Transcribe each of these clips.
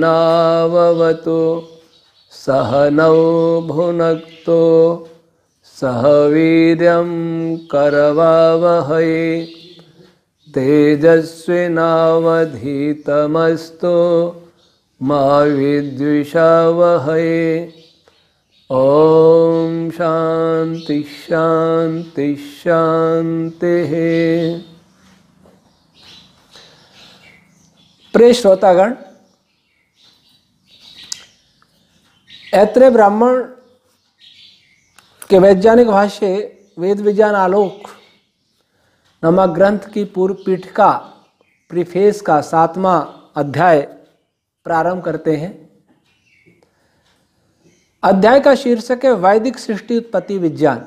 सह नौ भुनक्तो सह वीर्यं करवावहै तेजस्विनावधीतमस्तु मा विद्विषावहै ॐ शान्ति शान्ति शान्तिः प्रिय श्रोतागण ऐत्र ब्राह्मण के वैज्ञानिक भाष्य वेद विज्ञान आलोक नमक ग्रंथ की पूर्व पीठिका प्रिफेस का सातवां अध्याय प्रारंभ करते हैं अध्याय का शीर्षक है वैदिक सृष्टि उत्पत्ति विज्ञान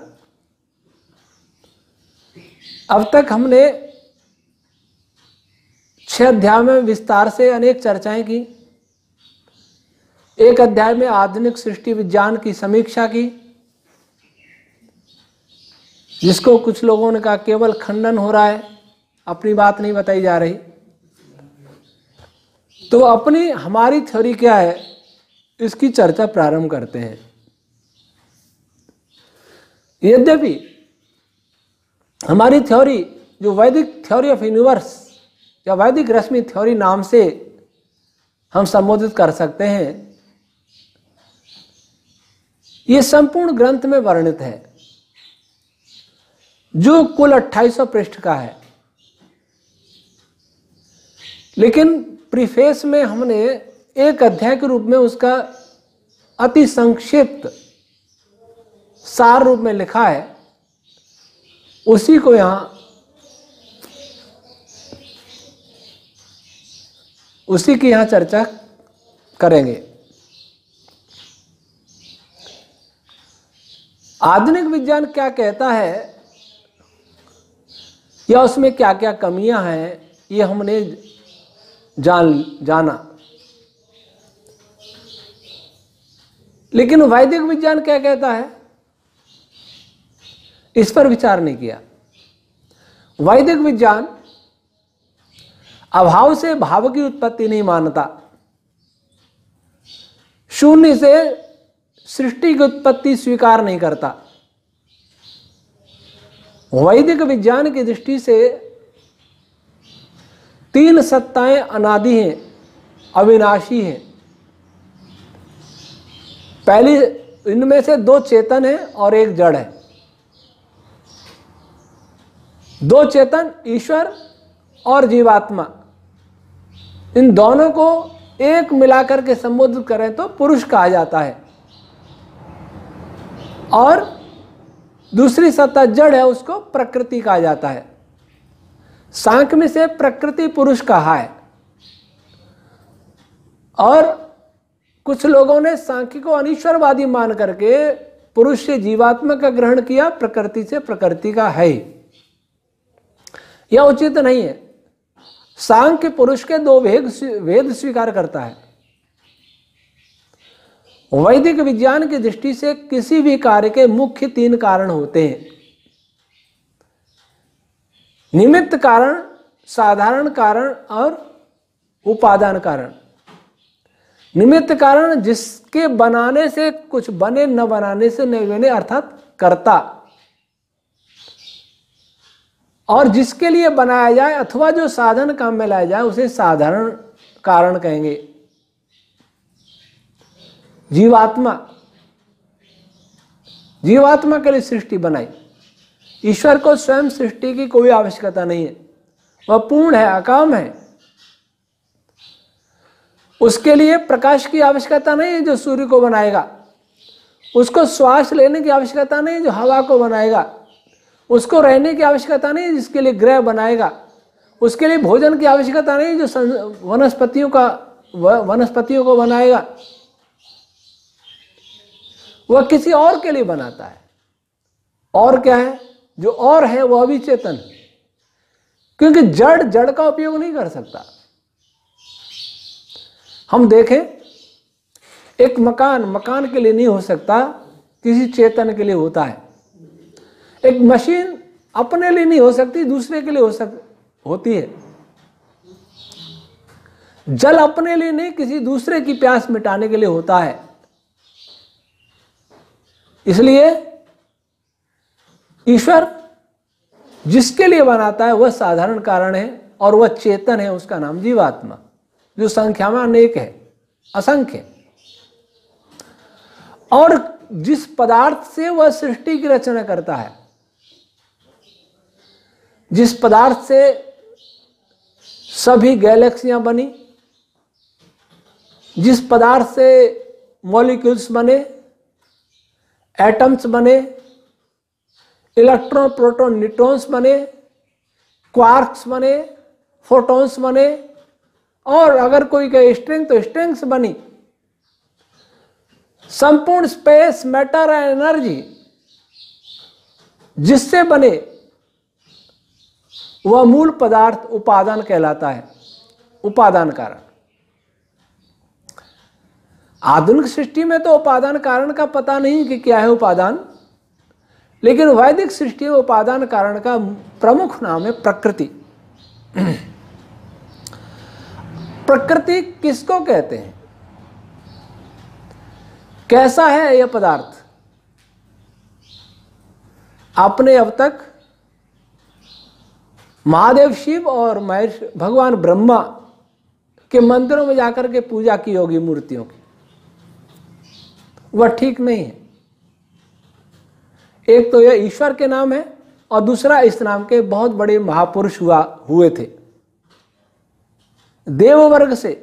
अब तक हमने छह अध्याय में विस्तार से अनेक चर्चाएं की एक अध्याय में आधुनिक सृष्टि विज्ञान की समीक्षा की जिसको कुछ लोगों ने कहा केवल खंडन हो रहा है अपनी बात नहीं बताई जा रही तो अपनी हमारी थ्योरी क्या है इसकी चर्चा प्रारंभ करते हैं यद्यपि हमारी थ्योरी जो वैदिक थ्योरी ऑफ यूनिवर्स या वैदिक रश्मि थ्योरी नाम से हम संबोधित कर सकते हैं ये संपूर्ण ग्रंथ में वर्णित है जो कुल 2800 पृष्ठ का है लेकिन प्रीफेस में हमने एक अध्याय के रूप में उसका अति संक्षिप्त सार रूप में लिखा है उसी को यहां उसी की यहां चर्चा करेंगे आधुनिक विज्ञान क्या कहता है या उसमें क्या क्या कमियां हैं ये हमने जान जाना लेकिन वैदिक विज्ञान क्या कहता है इस पर विचार नहीं किया वैदिक विज्ञान अभाव से भाव की उत्पत्ति नहीं मानता शून्य से सृष्टि की उत्पत्ति स्वीकार नहीं करता वैदिक विज्ञान की दृष्टि से तीन सत्ताएं अनादि हैं अविनाशी हैं पहली इनमें से दो चेतन है और एक जड़ है दो चेतन ईश्वर और जीवात्मा इन दोनों को एक मिलाकर के संबोधित करें तो पुरुष कहा जाता है और दूसरी सत्ता जड़ है उसको प्रकृति कहा जाता है सांख में से प्रकृति पुरुष कहा है और कुछ लोगों ने सांख्य को अनिश्वरवादी मान करके पुरुष से जीवात्मा का ग्रहण किया प्रकृति से प्रकृति का है यह उचित नहीं है सांख्य पुरुष के दो भेद भेद स्वीकार करता है वैदिक विज्ञान की दृष्टि से किसी भी कार्य के मुख्य तीन कारण होते हैं निमित्त कारण साधारण कारण और उपादान कारण निमित्त कारण जिसके बनाने से कुछ बने न बनाने से न बने अर्थात कर्ता और जिसके लिए बनाया जाए अथवा जो साधन काम में लाया जाए उसे साधारण कारण कहेंगे जीवात्मा जीवात्मा के लिए सृष्टि बनाई ईश्वर को स्वयं सृष्टि की कोई आवश्यकता नहीं है वह पूर्ण है अकाम है उसके लिए प्रकाश की आवश्यकता नहीं है जो सूर्य को बनाएगा उसको श्वास लेने की आवश्यकता नहीं है जो हवा को बनाएगा उसको रहने की आवश्यकता नहीं है जिसके लिए ग्रह बनाएगा उसके लिए भोजन की आवश्यकता नहीं जो वनस्पतियों का वनस्पतियों को बनाएगा वह किसी और के लिए बनाता है और क्या है जो और है वह भी चेतन है क्योंकि जड़ जड़ का उपयोग नहीं कर सकता हम देखें एक मकान मकान के लिए नहीं हो सकता किसी चेतन के लिए होता है एक मशीन अपने लिए नहीं हो सकती दूसरे के लिए हो सक होती है जल अपने लिए नहीं किसी दूसरे की प्यास मिटाने के लिए होता है इसलिए ईश्वर जिसके लिए बनाता है वह साधारण कारण है और वह चेतन है उसका नाम जीवात्मा जो संख्या में अनेक है असंख्य और जिस पदार्थ से वह सृष्टि की रचना करता है जिस पदार्थ से सभी गैलेक्सियां बनी जिस पदार्थ से मॉलिक्यूल्स बने एटम्स बने इलेक्ट्रॉन प्रोटॉन न्यूट्रॉन्स बने क्वार्क्स बने फोटॉन्स बने और अगर कोई कहे स्ट्रिंग तो स्ट्रिंग्स बनी संपूर्ण स्पेस मैटर एंड एनर्जी जिससे बने वह मूल पदार्थ उपादान कहलाता है उपादान कारण आधुनिक सृष्टि में तो उपादान कारण का पता नहीं कि क्या है उपादान लेकिन वैदिक सृष्टि उपादान कारण का प्रमुख नाम है प्रकृति प्रकृति किसको कहते हैं कैसा है यह पदार्थ आपने अब तक महादेव शिव और महेश भगवान ब्रह्मा के मंदिरों में जाकर के पूजा की होगी मूर्तियों की वह ठीक नहीं है एक तो यह ईश्वर के नाम है और दूसरा इस नाम के बहुत बड़े महापुरुष हुआ हुए थे देव वर्ग से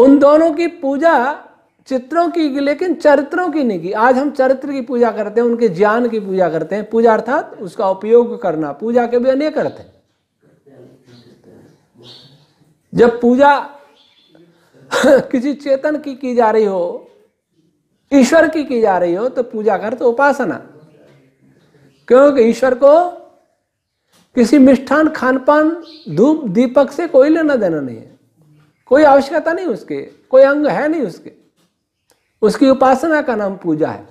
उन दोनों की पूजा चित्रों की लेकिन चरित्रों की नहीं की आज हम चरित्र की पूजा करते हैं उनके ज्ञान की पूजा करते हैं पूजा अर्थात उसका उपयोग करना पूजा के भी अनेक अर्थ है जब पूजा किसी चेतन की की जा रही हो ईश्वर की की जा रही हो तो पूजा कर तो उपासना क्योंकि ईश्वर को किसी मिष्ठान खान पान धूप दीपक से कोई लेना देना नहीं है कोई आवश्यकता नहीं उसके कोई अंग है नहीं उसके उसकी उपासना का नाम पूजा है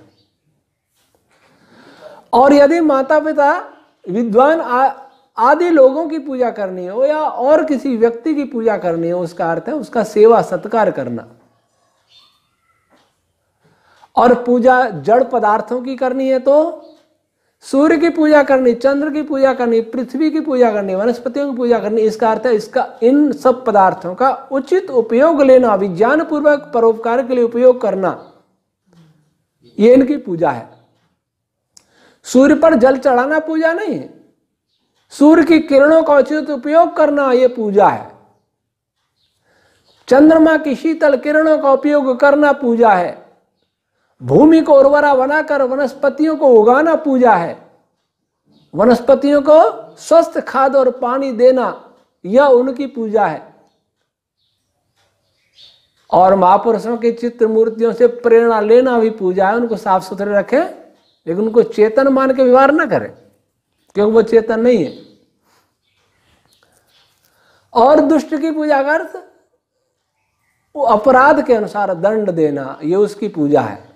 और यदि माता पिता विद्वान आ, आदि लोगों की पूजा करनी हो या और किसी व्यक्ति की पूजा करनी हो उसका अर्थ है उसका सेवा सत्कार करना और पूजा जड़ पदार्थों की करनी है तो सूर्य की पूजा करनी चंद्र की पूजा करनी पृथ्वी की पूजा करनी वनस्पतियों की पूजा करनी इसका अर्थ है इसका इन सब पदार्थों का उचित उपयोग लेना विज्ञान पूर्वक परोपकार के लिए उपयोग करना ये इनकी पूजा है सूर्य पर जल चढ़ाना पूजा नहीं है सूर्य की किरणों का उचित उपयोग करना यह पूजा है चंद्रमा की शीतल किरणों का उपयोग करना पूजा है भूमि को उर्वरा बनाकर वनस्पतियों को उगाना पूजा है वनस्पतियों को स्वस्थ खाद और पानी देना यह उनकी पूजा है और महापुरुषों की चित्र मूर्तियों से प्रेरणा लेना भी पूजा है उनको साफ सुथरे रखें लेकिन उनको चेतन मान के व्यवहार ना करें क्योंकि वो चेतन नहीं है और दुष्ट की पूजा कर तो वो अपराध के अनुसार दंड देना ये उसकी पूजा है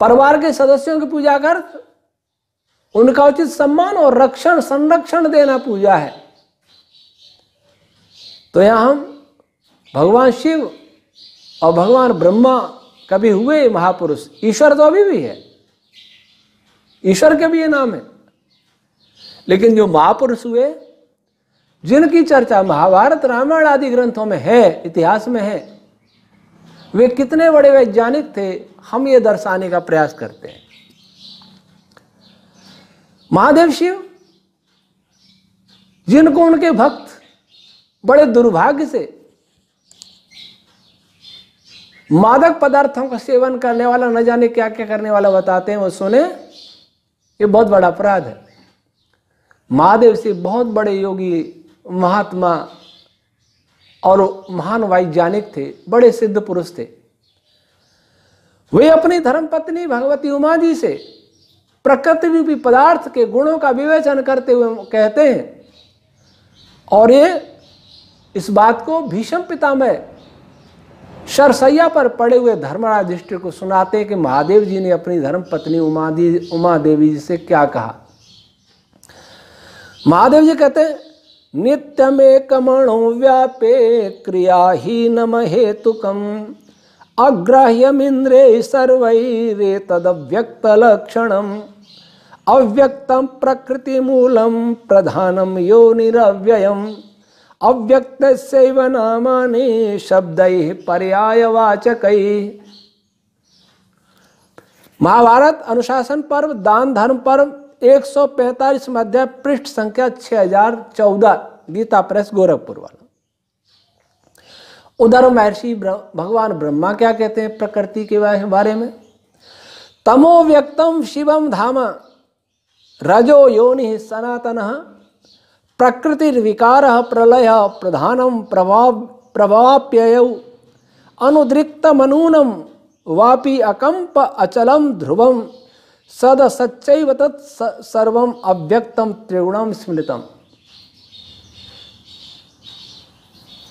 परिवार के सदस्यों की पूजा कर तो उनका उचित सम्मान और रक्षण संरक्षण देना पूजा है तो यहां हम भगवान शिव और भगवान ब्रह्मा कभी हुए महापुरुष ईश्वर तो अभी भी है ईश्वर के भी ये नाम है लेकिन जो महापुरुष हुए जिनकी चर्चा महाभारत रामायण आदि ग्रंथों में है इतिहास में है वे कितने बड़े वैज्ञानिक थे हम ये दर्शाने का प्रयास करते हैं महादेव शिव जिनको उनके भक्त बड़े दुर्भाग्य से मादक पदार्थों का सेवन करने वाला न जाने क्या क्या करने वाला बताते हैं वो सुने ये बहुत बड़ा अपराध है महादेव से बहुत बड़े योगी महात्मा और महान वैज्ञानिक थे बड़े सिद्ध पुरुष थे वे अपनी धर्म पत्नी भगवती उमा जी से प्रकृति रूपी पदार्थ के गुणों का विवेचन करते हुए कहते हैं और ये इस बात को भीषम पितामह सरसैया पर पड़े हुए धर्मराज दृष्टि को सुनाते हैं कि महादेव जी ने अपनी धर्म पत्नी उमा उमा देवी जी से क्या कहा महादेव जी कहते हैं कमणो व्यापे क्रिया ही क्रियाहीनम हेतुकम अग्राह्यमिंद्रे सर्वैरे अव्यक्तम प्रकृति मूलम प्रधानम यो निरव्ययम अव्यक्त नामानि शब्द पर्यायवाचक महाभारत अनुशासन पर्व दान धर्म पर्व 145 मध्य पृष्ठ संख्या 6014 गीता प्रेस गोरखपुर वाला उधर महर्षि भगवान ब्रह्मा क्या कहते हैं प्रकृति के बारे में तमो व्यक्तम शिवम धाम रजो योनि सनातन प्रकृतिर्विकार प्रलय प्रधानम प्रभाव प्रभाप्यय अनुद्रिक्तमनूनम वापि अकंप अचलम ध्रुवम सद सच्च तत्सर्व अव्यक्तम त्रिगुणम स्मृतम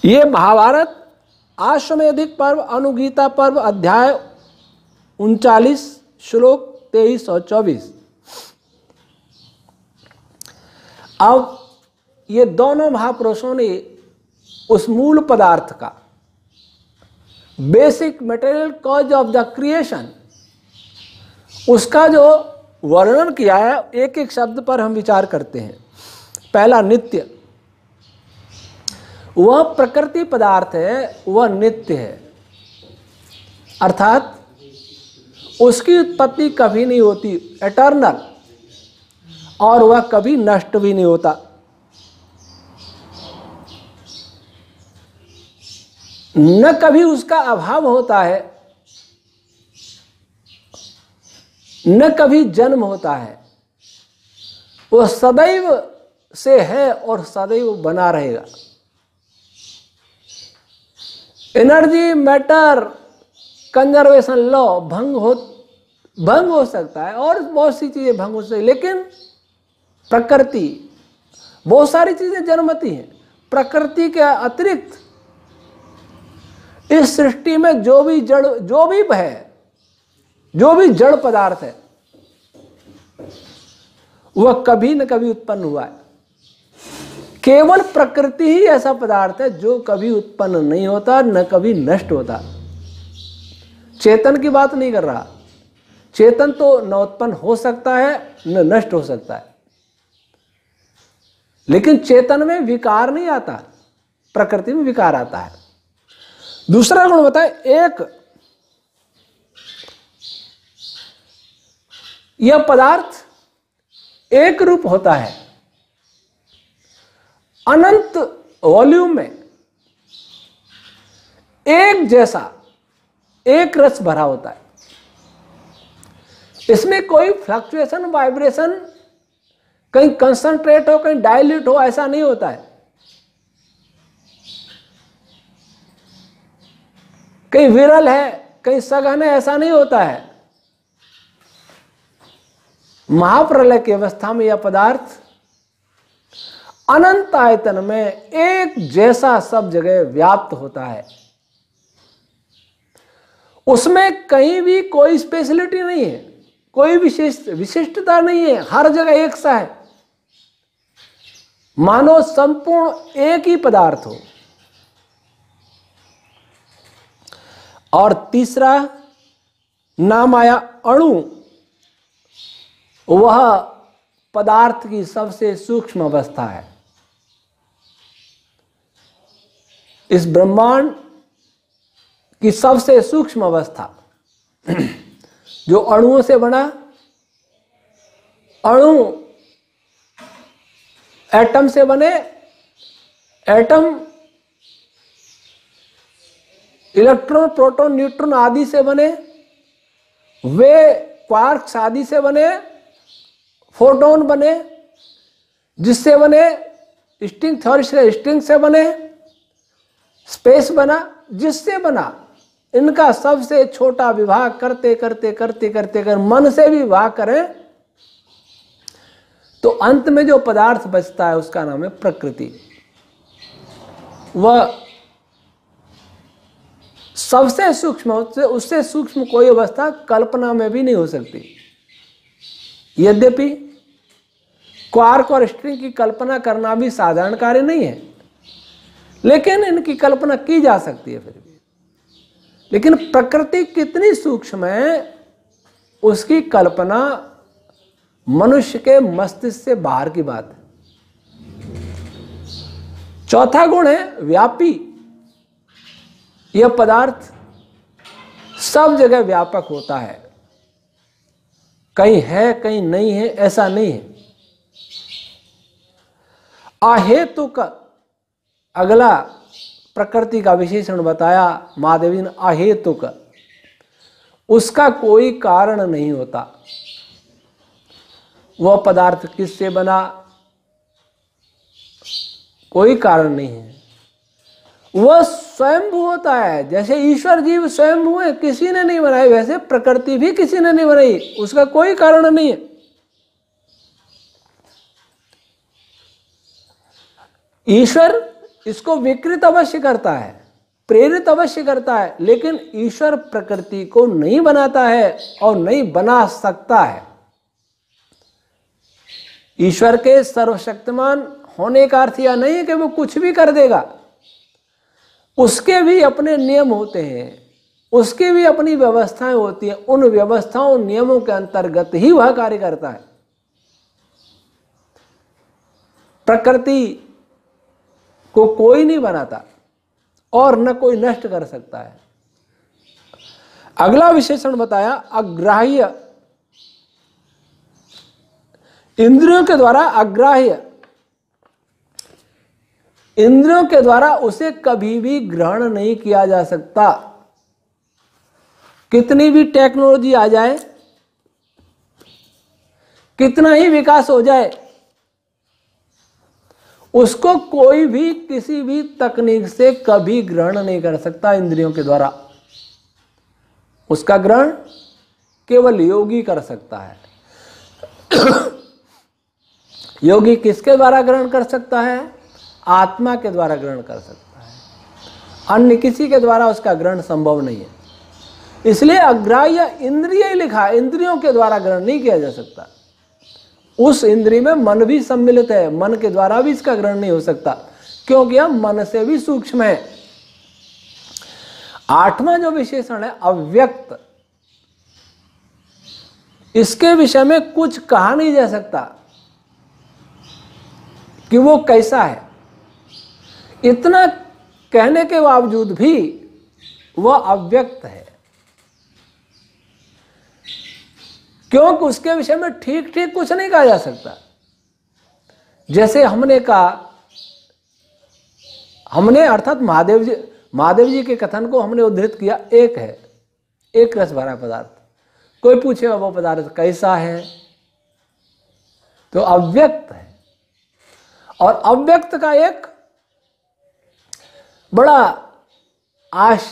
ये महाभारत आश्वमेधिक पर्व अनुगीता पर्व अध्याय उनचालीस श्लोक तेईस और चौबीस अब ये दोनों महापुरुषों ने उस मूल पदार्थ का basic material cause of the creation उसका जो वर्णन किया है एक एक शब्द पर हम विचार करते हैं पहला नित्य वह प्रकृति पदार्थ है वह नित्य है अर्थात उसकी उत्पत्ति कभी नहीं होती एटर्नल और वह कभी नष्ट भी नहीं होता न कभी उसका अभाव होता है न कभी जन्म होता है वह सदैव से है और सदैव बना रहेगा एनर्जी मैटर कंजर्वेशन लॉ भंग हो भंग हो सकता है और बहुत सी चीज़ें भंग हो सकती है लेकिन प्रकृति बहुत सारी चीज़ें जन्मती हैं प्रकृति के अतिरिक्त इस सृष्टि में जो भी जड़ जो भी है जो भी जड़ पदार्थ है वह कभी न कभी उत्पन्न हुआ है केवल प्रकृति ही ऐसा पदार्थ है जो कभी उत्पन्न नहीं होता न कभी नष्ट होता चेतन की बात नहीं कर रहा चेतन तो न उत्पन्न हो सकता है न नष्ट हो सकता है लेकिन चेतन में विकार नहीं आता प्रकृति में विकार आता है दूसरा गुण है एक यह पदार्थ एक रूप होता है अनंत वॉल्यूम में एक जैसा एक रस भरा होता है इसमें कोई फ्लक्चुएशन वाइब्रेशन कहीं कंसंट्रेट हो कहीं डायल्यूट हो ऐसा नहीं होता है कहीं विरल है कहीं सघन है ऐसा नहीं होता है महाप्रलय की अवस्था में यह पदार्थ अनंत आयतन में एक जैसा सब जगह व्याप्त होता है उसमें कहीं भी कोई स्पेशलिटी नहीं है कोई विशेष विशिष्टता नहीं है हर जगह एक सा है मानो संपूर्ण एक ही पदार्थ हो और तीसरा नाम आया अणु वह पदार्थ की सबसे सूक्ष्म अवस्था है इस ब्रह्मांड की सबसे सूक्ष्म अवस्था जो अणुओं से बना अणु एटम से बने एटम इलेक्ट्रॉन प्रोटॉन न्यूट्रॉन आदि से बने वे क्वार्क्स आदि से बने फोटोन बने जिससे बने स्ट्रिंग थर्ड से स्ट्रिंग से बने स्पेस बना जिससे बना इनका सबसे छोटा विभाग करते करते करते करते कर मन से भी विभाग करें तो अंत में जो पदार्थ बचता है उसका नाम है प्रकृति वह सबसे सूक्ष्म उससे सूक्ष्म कोई अवस्था कल्पना में भी नहीं हो सकती यद्यपि क्वार्क और स्ट्रिंग की कल्पना करना भी साधारण कार्य नहीं है लेकिन इनकी कल्पना की जा सकती है फिर भी लेकिन प्रकृति कितनी सूक्ष्म है उसकी कल्पना मनुष्य के मस्तिष्क से बाहर की बात है चौथा गुण है व्यापी यह पदार्थ सब जगह व्यापक होता है कहीं है कहीं नहीं है ऐसा नहीं है आहेतु का अगला प्रकृति का विशेषण बताया महादेवी ने का उसका कोई कारण नहीं होता वह पदार्थ किससे बना कोई कारण नहीं है वह स्वयं होता है जैसे ईश्वर जीव स्वयं हुए किसी ने नहीं बनाए वैसे प्रकृति भी किसी ने नहीं बनाई उसका कोई कारण नहीं है ईश्वर इसको विकृत अवश्य करता है प्रेरित अवश्य करता है लेकिन ईश्वर प्रकृति को नहीं बनाता है और नहीं बना सकता है ईश्वर के सर्वशक्तिमान होने का अर्थ यह नहीं है कि वो कुछ भी कर देगा उसके भी अपने नियम होते हैं उसके भी अपनी व्यवस्थाएं होती हैं उन व्यवस्थाओं नियमों के अंतर्गत ही वह कार्य करता है प्रकृति को कोई नहीं बनाता और न कोई नष्ट कर सकता है अगला विशेषण बताया अग्राह्य इंद्रियों के द्वारा अग्राह्य इंद्रियों के द्वारा उसे कभी भी ग्रहण नहीं किया जा सकता कितनी भी टेक्नोलॉजी आ जाए कितना ही विकास हो जाए उसको कोई भी किसी भी तकनीक से कभी ग्रहण नहीं कर सकता इंद्रियों के द्वारा उसका ग्रहण केवल योगी कर सकता है योगी किसके द्वारा ग्रहण कर सकता है आत्मा के द्वारा ग्रहण कर सकता है अन्य किसी के द्वारा उसका ग्रहण संभव नहीं है इसलिए अग्राह्य इंद्रिय लिखा इंद्रियों के द्वारा ग्रहण नहीं किया जा सकता उस इंद्रिय में मन भी सम्मिलित है मन के द्वारा भी इसका ग्रहण नहीं हो सकता क्योंकि हम मन से भी सूक्ष्म है आठवां जो विशेषण है अव्यक्त इसके विषय में कुछ कहा नहीं जा सकता कि वो कैसा है इतना कहने के बावजूद भी वह अव्यक्त है क्योंकि उसके विषय में ठीक ठीक कुछ नहीं कहा जा सकता जैसे हमने कहा हमने अर्थात महादेव जी महादेव जी के कथन को हमने उद्धृत किया एक है एक रस भरा पदार्थ कोई पूछे वो पदार्थ कैसा है तो अव्यक्त है और अव्यक्त का एक बड़ा आश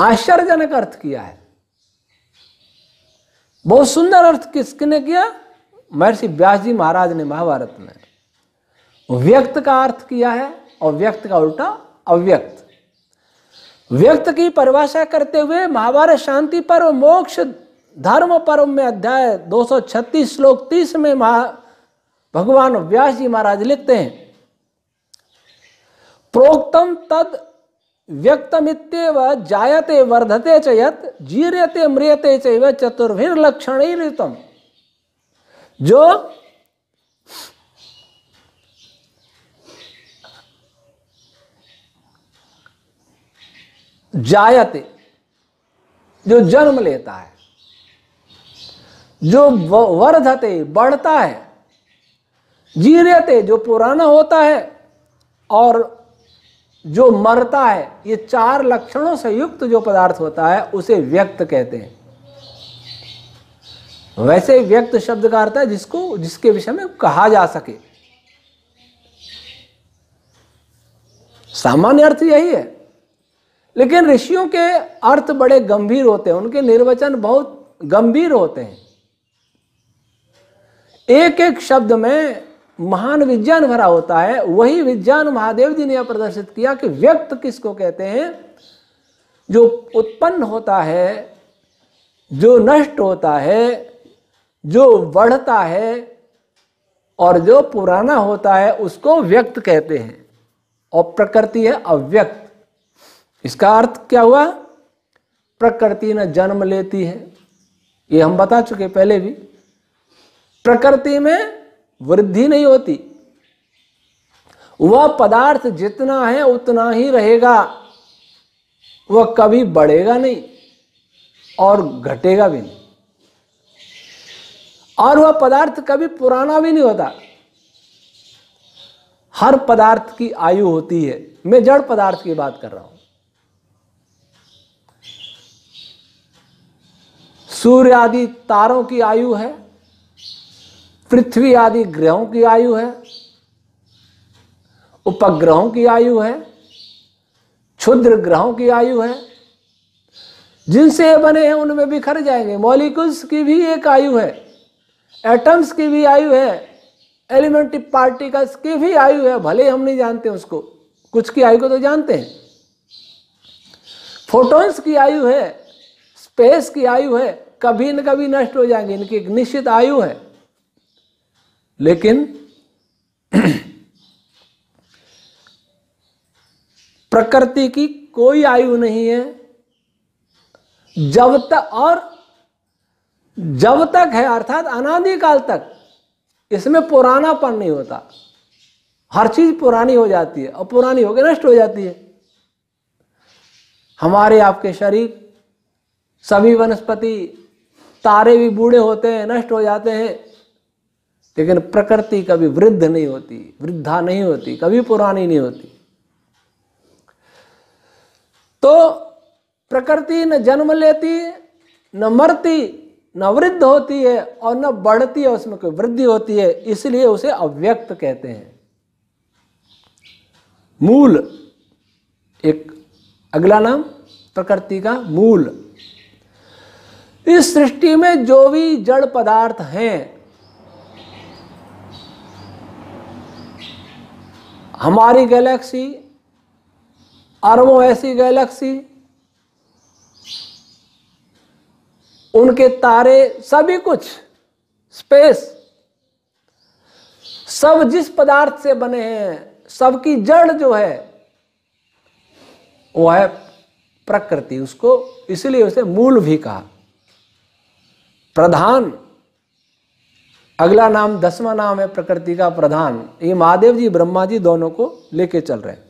आश्चर्यजनक अर्थ किया है बहुत सुंदर अर्थ किसने किया महर्षि व्यास जी महाराज ने महाभारत में व्यक्त का अर्थ किया है और व्यक्त का उल्टा अव्यक्त व्यक्त की परिभाषा करते हुए महाभारत शांति पर्व मोक्ष धर्म पर्व में अध्याय 236 श्लोक 30 में महा भगवान व्यास जी महाराज लिखते हैं प्रोक्तम तद व्यक्तमित्येव जायते वर्धते च यत जीर्यते म्रियते चैव ऋतम जो जायते जो जन्म लेता है जो वर्धते बढ़ता है जीर्यते जो पुराना होता है और जो मरता है ये चार लक्षणों से युक्त जो पदार्थ होता है उसे व्यक्त कहते हैं वैसे व्यक्त शब्द का अर्थ है जिसको जिसके विषय में कहा जा सके सामान्य अर्थ यही है लेकिन ऋषियों के अर्थ बड़े गंभीर होते हैं उनके निर्वचन बहुत गंभीर होते हैं एक एक शब्द में महान विज्ञान भरा होता है वही विज्ञान महादेव जी ने यह प्रदर्शित किया कि व्यक्त किसको कहते हैं जो उत्पन्न होता है जो नष्ट होता है जो बढ़ता है और जो पुराना होता है उसको व्यक्त कहते हैं और प्रकृति है अव्यक्त इसका अर्थ क्या हुआ प्रकृति न जन्म लेती है ये हम बता चुके पहले भी प्रकृति में वृद्धि नहीं होती वह पदार्थ जितना है उतना ही रहेगा वह कभी बढ़ेगा नहीं और घटेगा भी नहीं और वह पदार्थ कभी पुराना भी नहीं होता हर पदार्थ की आयु होती है मैं जड़ पदार्थ की बात कर रहा हूं सूर्य आदि तारों की आयु है पृथ्वी आदि ग्रहों की आयु है उपग्रहों की आयु है क्षुद्र ग्रहों की आयु है जिनसे बने हैं उनमें बिखर जाएंगे मॉलिक्यूल्स की भी एक आयु है एटम्स की भी आयु है एलिमेंट्री पार्टिकल्स की भी आयु है भले हम नहीं जानते उसको कुछ की आयु को तो जानते हैं फोटॉन्स की आयु है स्पेस की आयु है कभी न कभी नष्ट हो जाएंगे इनकी एक निश्चित आयु है लेकिन प्रकृति की कोई आयु नहीं है जब तक और जब तक है अर्थात काल तक इसमें पुरानापन नहीं होता हर चीज पुरानी हो जाती है और पुरानी होकर नष्ट हो जाती है हमारे आपके शरीर सभी वनस्पति तारे भी बूढ़े होते हैं नष्ट हो जाते हैं लेकिन प्रकृति कभी वृद्ध नहीं होती वृद्धा नहीं होती कभी पुरानी नहीं होती तो प्रकृति न जन्म लेती न मरती न वृद्ध होती है और न बढ़ती है उसमें कोई वृद्धि होती है इसलिए उसे अव्यक्त कहते हैं मूल एक अगला नाम प्रकृति का मूल इस सृष्टि में जो भी जड़ पदार्थ हैं हमारी गैलेक्सी अरबों ऐसी गैलेक्सी उनके तारे सभी कुछ स्पेस सब जिस पदार्थ से बने हैं सबकी जड़ जो है वो है प्रकृति उसको इसलिए उसे मूल भी कहा प्रधान अगला नाम दसवां नाम है प्रकृति का प्रधान ये महादेव जी ब्रह्मा जी दोनों को लेके चल रहे हैं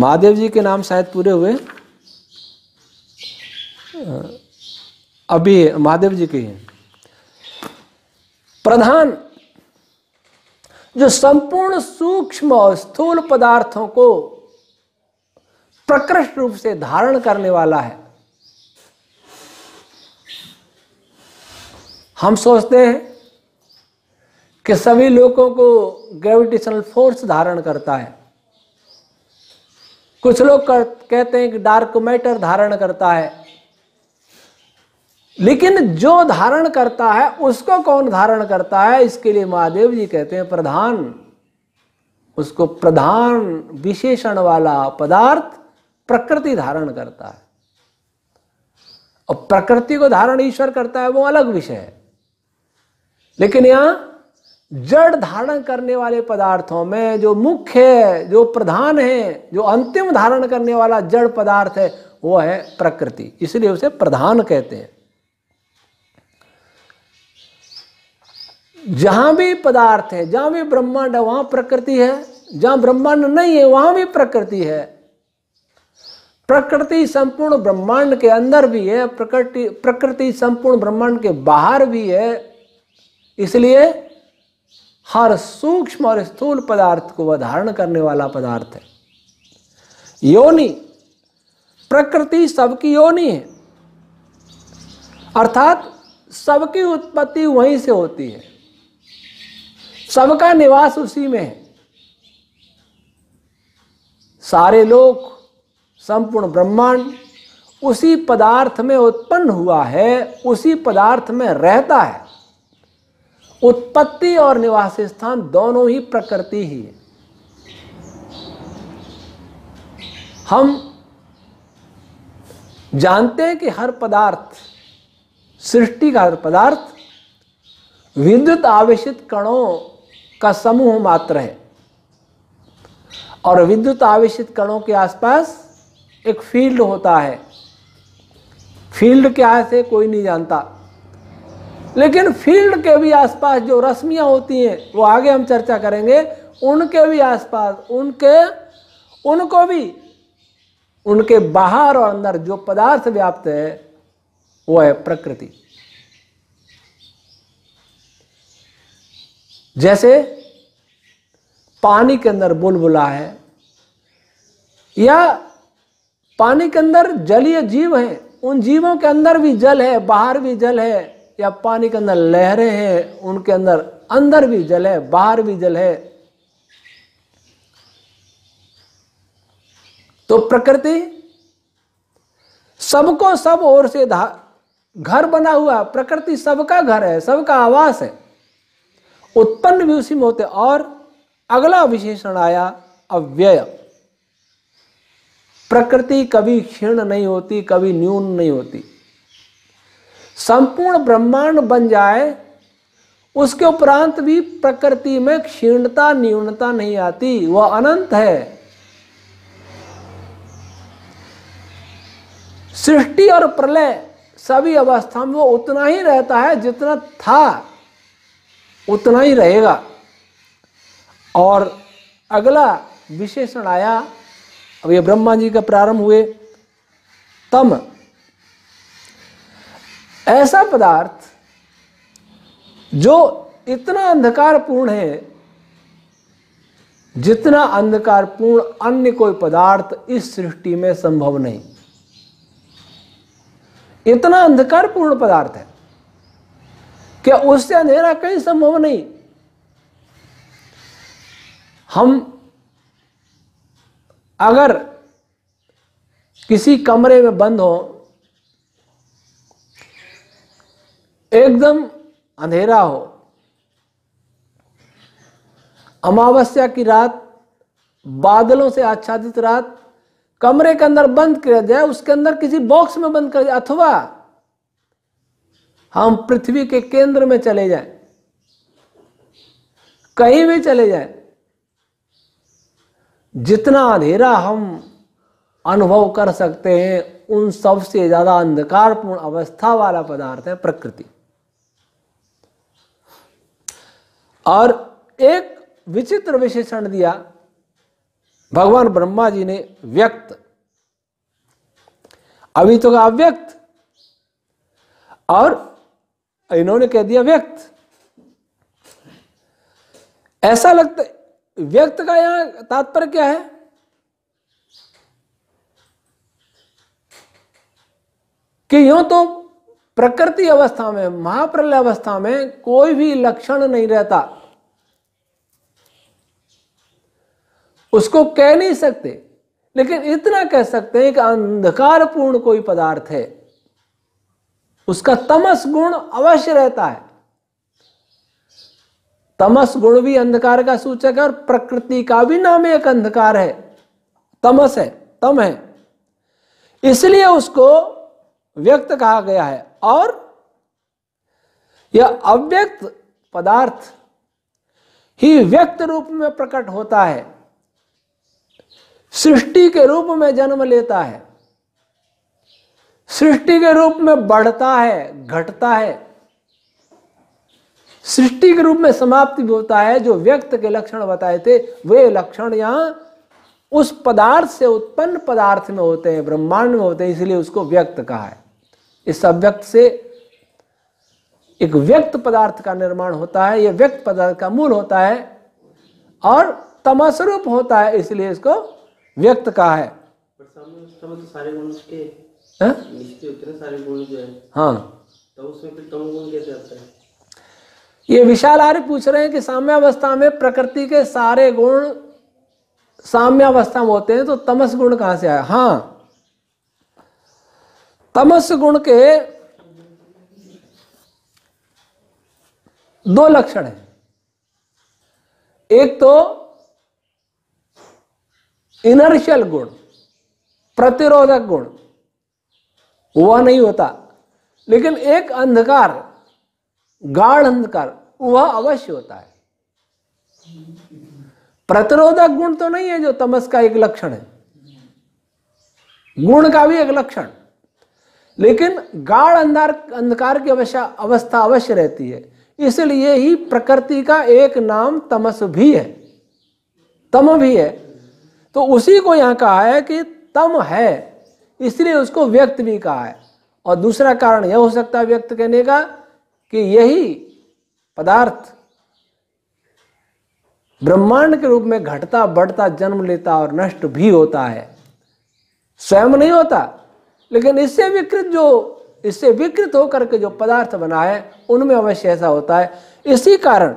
महादेव जी के नाम शायद पूरे हुए अभी महादेव जी के हैं प्रधान जो संपूर्ण सूक्ष्म और स्थूल पदार्थों को प्रकृष्ट रूप से धारण करने वाला है हम सोचते हैं कि सभी लोगों को ग्रेविटेशनल फोर्स धारण करता है कुछ लोग कर, कहते हैं कि डार्क मैटर धारण करता है लेकिन जो धारण करता है उसको कौन धारण करता है इसके लिए महादेव जी कहते हैं प्रधान उसको प्रधान विशेषण वाला पदार्थ प्रकृति धारण करता है और प्रकृति को धारण ईश्वर करता है वो अलग विषय है लेकिन यहां जड़ धारण करने वाले पदार्थों में जो मुख्य है जो प्रधान है जो अंतिम धारण करने वाला जड़ पदार्थ है वो है प्रकृति इसलिए उसे प्रधान कहते हैं जहां भी पदार्थ है जहां भी ब्रह्मांड है वहां प्रकृति है जहां ब्रह्मांड नहीं है वहां भी प्रकृति है प्रकृति संपूर्ण ब्रह्मांड के अंदर भी है प्रकृति प्रकृति संपूर्ण ब्रह्मांड के बाहर भी है इसलिए हर सूक्ष्म और स्थूल पदार्थ को वह धारण करने वाला पदार्थ है योनि प्रकृति सबकी योनि है अर्थात सबकी उत्पत्ति वहीं से होती है सबका निवास उसी में है सारे लोग संपूर्ण ब्रह्मांड उसी पदार्थ में उत्पन्न हुआ है उसी पदार्थ में रहता है उत्पत्ति और निवास स्थान दोनों ही प्रकृति ही है हम जानते हैं कि हर पदार्थ सृष्टि का हर पदार्थ विद्युत आवेशित कणों का समूह मात्र है और विद्युत आवेशित कणों के आसपास एक फील्ड होता है फील्ड क्या है से कोई नहीं जानता लेकिन फील्ड के भी आसपास जो रश्मियाँ होती हैं वो आगे हम चर्चा करेंगे उनके भी आसपास उनके उनको भी उनके बाहर और अंदर जो पदार्थ व्याप्त है वो है प्रकृति जैसे पानी के अंदर बुलबुला है या पानी के अंदर जलीय जीव हैं उन जीवों के अंदर भी जल है बाहर भी जल है या पानी के अंदर लहरें हैं उनके अंदर अंदर भी जल है बाहर भी जल है तो प्रकृति सबको सब ओर से घर बना हुआ प्रकृति सबका घर है सबका आवास है उत्पन्न भी उसी में होते और अगला विशेषण आया अव्यय प्रकृति कभी क्षीण नहीं होती कभी न्यून नहीं होती संपूर्ण ब्रह्मांड बन जाए उसके उपरांत भी प्रकृति में क्षीणता न्यूनता नहीं आती वह अनंत है सृष्टि और प्रलय सभी अवस्था में वो उतना ही रहता है जितना था उतना ही रहेगा और अगला विशेषण आया अब ये ब्रह्मा जी का प्रारंभ हुए तम ऐसा पदार्थ जो इतना अंधकारपूर्ण है जितना अंधकारपूर्ण अन्य कोई पदार्थ इस सृष्टि में संभव नहीं इतना अंधकारपूर्ण पदार्थ है क्या उससे अंधेरा कहीं संभव नहीं हम अगर किसी कमरे में बंद हों एकदम अंधेरा हो अमावस्या की रात बादलों से आच्छादित रात कमरे के अंदर बंद किया जाए उसके अंदर किसी बॉक्स में बंद कर दिया अथवा हम पृथ्वी के केंद्र में चले जाएं कहीं भी चले जाएं जितना अंधेरा हम अनुभव कर सकते हैं उन सबसे ज़्यादा अंधकारपूर्ण अवस्था वाला पदार्थ है प्रकृति और एक विचित्र विशेषण दिया भगवान ब्रह्मा जी ने व्यक्त अभी तो अव्यक्त और इन्होंने कह दिया व्यक्त ऐसा लगता व्यक्त का यहां तात्पर्य क्या है कि यूं तो प्रकृति अवस्था में महाप्रलय अवस्था में कोई भी लक्षण नहीं रहता उसको कह नहीं सकते लेकिन इतना कह सकते हैं कि अंधकार पूर्ण कोई पदार्थ है उसका तमस गुण अवश्य रहता है तमस गुण भी अंधकार का सूचक है और प्रकृति का भी नाम एक अंधकार है तमस है तम है इसलिए उसको व्यक्त कहा गया है और यह अव्यक्त पदार्थ ही व्यक्त रूप में प्रकट होता है सृष्टि के रूप में जन्म लेता है सृष्टि के रूप में बढ़ता है घटता है सृष्टि के रूप में समाप्ति भी होता है जो व्यक्त के लक्षण बताए थे वे लक्षण यहां उस पदार्थ से उत्पन्न पदार्थ में होते हैं ब्रह्मांड में होते हैं इसलिए उसको व्यक्त कहा है इस अव्यक्त से एक व्यक्त पदार्थ का निर्माण होता है यह व्यक्त पदार्थ का मूल होता है और तमस्वरूप होता है इसलिए इसको व्यक्त कहा तो हाँ? हाँ। तो है ये विशाल आर्य पूछ रहे हैं कि साम्यावस्था में प्रकृति के सारे गुण साम्यावस्था में होते हैं तो तमस गुण कहां से आया हाँ तमस गुण के दो लक्षण हैं एक तो इनर्शियल गुण प्रतिरोधक गुण वह नहीं होता लेकिन एक अंधकार गाढ़ अंधकार वह अवश्य होता है प्रतिरोधक गुण तो नहीं है जो तमस का एक लक्षण है गुण का भी एक लक्षण लेकिन गाढ़ अंधार अंधकार की अवश्य अवस्था अवश्य रहती है इसलिए ही प्रकृति का एक नाम तमस भी है तम भी है तो उसी को यहाँ कहा है कि तम है इसलिए उसको व्यक्त भी कहा है और दूसरा कारण यह हो सकता है व्यक्त कहने का कि यही पदार्थ ब्रह्मांड के रूप में घटता बढ़ता जन्म लेता और नष्ट भी होता है स्वयं नहीं होता लेकिन इससे विकृत जो इससे विकृत होकर के जो पदार्थ बना है उनमें अवश्य ऐसा होता है इसी कारण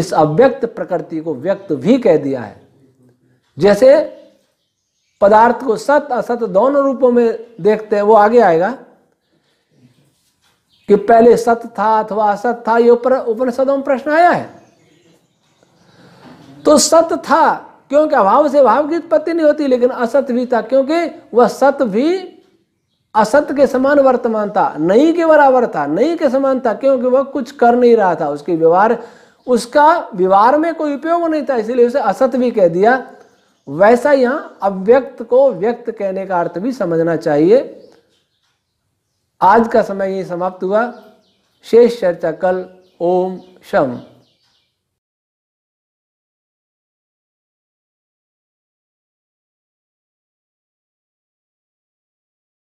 इस अव्यक्त प्रकृति को व्यक्त भी कह दिया है जैसे पदार्थ को सत असत दोनों रूपों में देखते हैं वो आगे आएगा कि पहले सत था अथवा असत था ये ऊपर उपनिषदों में प्रश्न आया है तो सत था क्योंकि अभाव से भाव की उत्पत्ति नहीं होती लेकिन असत भी था क्योंकि वह सत भी असत के समान वर्तमान था नहीं के बराबर था नहीं के समान था क्योंकि वह कुछ कर नहीं रहा था उसकी व्यवहार उसका व्यवहार में कोई उपयोग नहीं था इसीलिए उसे असत भी कह दिया वैसा यहां अव्यक्त को व्यक्त कहने का अर्थ भी समझना चाहिए आज का समय ये समाप्त हुआ शेष चर्चा कल ओम शम